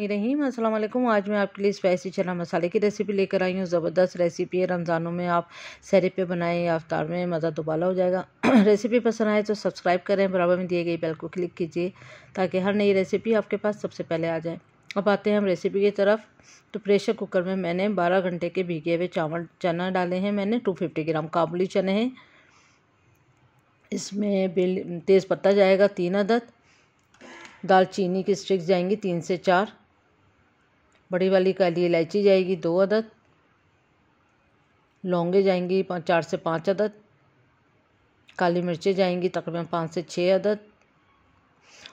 रहीम अस्सलाम आज मैं आपके लिए स्पाइसी चना मसाले की रेसिपी लेकर आई हूँ ज़बरदस्त रेसिपी है रमज़ानों में आप सहरे पे बनाएं या अफ्तार में मज़ा दुबाला हो जाएगा रेसिपी पसंद आए तो सब्सक्राइब करें बराबर में दिए गए बेल को क्लिक कीजिए ताकि हर नई रेसिपी आपके पास सबसे पहले आ जाए अब आते हैं हम रेसिपी की तरफ तो प्रेशर कुकर में मैंने बारह घंटे के भीगे हुए चावल चना डाले हैं मैंने टू फिफ्टी ग्राम काबुली चने हैं इसमें बेल तेज़ पत्ता जाएगा तीन अदद दालचीनी की स्टिक्स जाएंगी तीन से चार बड़ी वाली काली इलायची जाएगी दो अदद लौंगे जाएंगी चार से पाँच अदद काली मिर्चें जाएंगी तकरीबन पाँच से छः अदद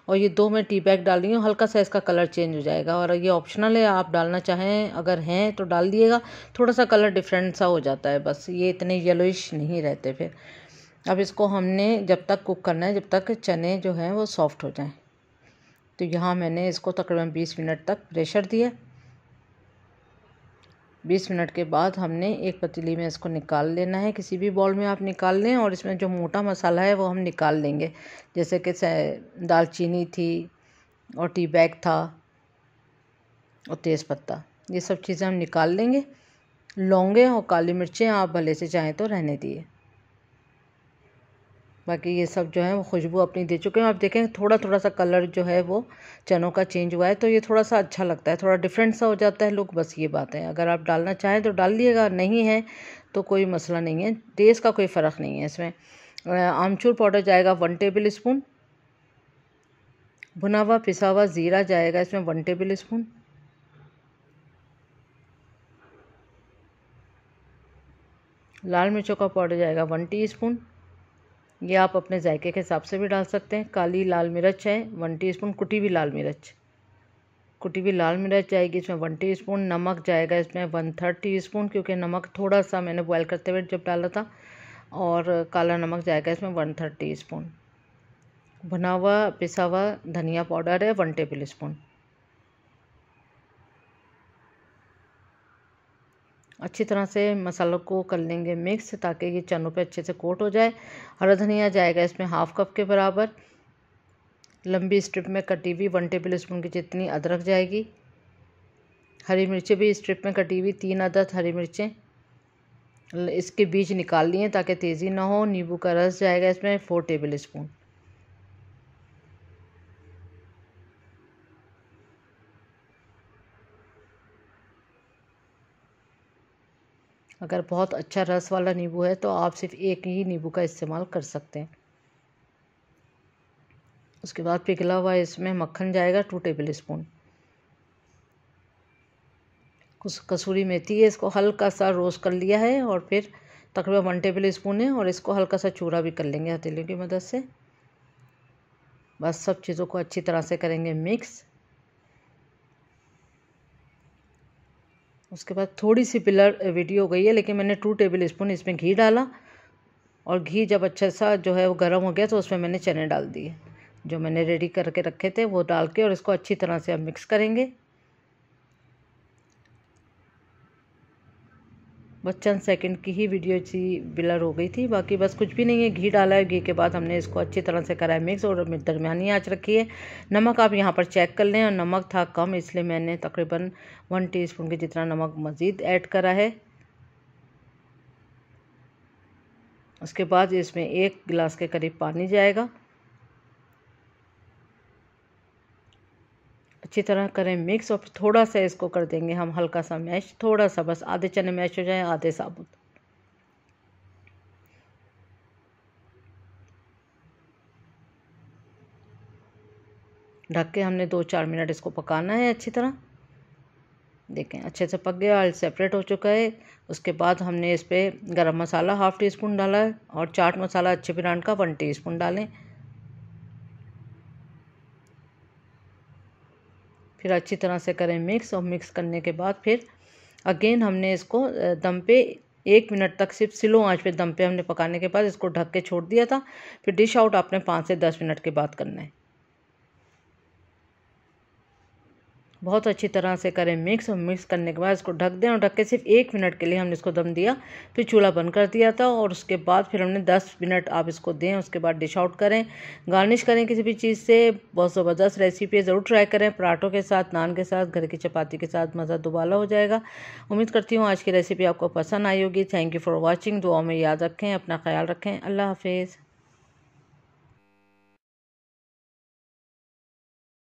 और ये दो मैं टी बैग डाल रही हूँ हल्का सा इसका कलर चेंज हो जाएगा और ये ऑप्शनल है आप डालना चाहें अगर हैं तो डाल दिएगा थोड़ा सा कलर डिफरेंट सा हो जाता है बस ये इतने येलोइश नहीं रहते फिर अब इसको हमने जब तक कुक करना है जब तक चने जो हैं वो सॉफ्ट हो जाएं तो यहाँ मैंने इसको तकरीबन बीस मिनट तक प्रेशर दिया बीस मिनट के बाद हमने एक पतीली में इसको निकाल लेना है किसी भी बॉल में आप निकाल लें और इसमें जो मोटा मसाला है वो हम निकाल लेंगे जैसे कि दालचीनी थी और टी बैग था और तेज़पत्ता ये सब चीज़ें हम निकाल लेंगे लौंगे और काली मिर्चें आप भले से चाहें तो रहने दिए बाकी ये सब जो है वो खुशबू अपनी दे चुके हैं आप देखें थोड़ा थोड़ा सा कलर जो है वो चनों का चेंज हुआ है तो ये थोड़ा सा अच्छा लगता है थोड़ा डिफरेंट सा हो जाता है लुक बस ये बात है अगर आप डालना चाहें तो डाल दिएगा नहीं है तो कोई मसला नहीं है टेस्ट का कोई फ़र्क नहीं है इसमें आमचूर पाउडर जाएगा वन टेबल स्पून भुनावा पिसावा ज़ीरा जाएगा इसमें वन टेबल स्पून लाल मिर्चों का पाउडर जाएगा वन टी स्पून ये आप अपने जायके के हिसाब से भी डाल सकते हैं काली लाल मिर्च है वन टीस्पून कुटी हुई लाल मिर्च कुटी हुई लाल मिर्च जाएगी इसमें वन टीस्पून नमक जाएगा इसमें वन थर्ड टी स्पून क्योंकि नमक थोड़ा सा मैंने बॉयल करते हुए जब डाला था और काला नमक जाएगा इसमें वन थर्ड टी स्पून बना हुआ पिसा हुआ धनिया पाउडर है वन टेबल स्पून अच्छी तरह से मसालों को कर लेंगे मिक्स ताकि ये चनों पे अच्छे से कोट हो जाए हरा धनिया जाएगा इसमें हाफ़ कप के बराबर लंबी स्ट्रिप में कटी हुई वन टेबल स्पून की जितनी अदरक जाएगी हरी मिर्चें भी स्ट्रिप में कटी हुई तीन अदरक हरी मिर्चें इसके बीज निकाल लिए ताकि तेज़ी ना हो नींबू का रस जाएगा इसमें फ़ोर टेबल स्पून अगर बहुत अच्छा रस वाला नींबू है तो आप सिर्फ एक ही नींबू का इस्तेमाल कर सकते हैं उसके बाद पिघला हुआ इसमें मक्खन जाएगा टू टेबल स्पून कुछ कसूरी मेथी है इसको हल्का सा रोस्ट कर लिया है और फिर तकरीबन वन टेबल स्पून है और इसको हल्का सा चूरा भी कर लेंगे हथेलियों की मदद से बस सब चीज़ों को अच्छी तरह से करेंगे मिक्स उसके बाद थोड़ी सी पिलर वेटी हो गई है लेकिन मैंने टू टेबल स्पून इसमें घी डाला और घी जब अच्छा सा जो है वो गर्म हो गया तो उसमें मैंने चने डाल दिए जो मैंने रेडी करके रखे थे वो डाल के और इसको अच्छी तरह से हम मिक्स करेंगे बस चंद सेकंड की ही वीडियो थी बिलर हो गई थी बाकी बस कुछ भी नहीं है घी डाला है घी के बाद हमने इसको अच्छी तरह से करा है मिक्स और दरमियानी आँच रखी है नमक आप यहाँ पर चेक कर लें और नमक था कम इसलिए मैंने तकरीबन वन स्पून के जितना नमक मज़ीद ऐड करा है उसके बाद इसमें एक गिलास के करीब पानी जाएगा अच्छी तरह करें मिक्स और थोड़ा सा इसको कर देंगे हम हल्का सा मैश थोड़ा सा बस आधे चने मैश हो जाए आधे साबुत ढक के हमने दो चार मिनट इसको पकाना है अच्छी तरह देखें अच्छे से पक गया ऑयल सेपरेट हो चुका है उसके बाद हमने इस पर गर्म मसाला हाफ़ टी स्पून डाला है और चाट मसाला अच्छे ब्रांड का वन टी स्पून डालें फिर अच्छी तरह से करें मिक्स और मिक्स करने के बाद फिर अगेन हमने इसको दम पे एक मिनट तक सिर्फ स्लो आंच पे दम पे हमने पकाने के बाद इसको ढक के छोड़ दिया था फिर डिश आउट आपने पाँच से दस मिनट के बाद करना है बहुत अच्छी तरह से करें मिक्स और मिक्स करने के बाद इसको ढक दें और ढक के सिर्फ एक मिनट के लिए हमने इसको दम दिया फिर चूल्हा बंद कर दिया था और उसके बाद फिर हमने दस मिनट आप इसको दें उसके बाद डिश आउट करें गार्निश करें किसी भी चीज़ से बहुत ज़बरदस्त रेसिपी है ज़रूर ट्राई करें पराठों के साथ नान के साथ घर की चपाती के साथ मज़ा दुबाला हो जाएगा उम्मीद करती हूँ आज की रेसिपी आपको पसंद आई होगी थैंक यू फॉर वॉचिंग दुआ में याद रखें अपना ख्याल रखें अल्लाह हाफिज़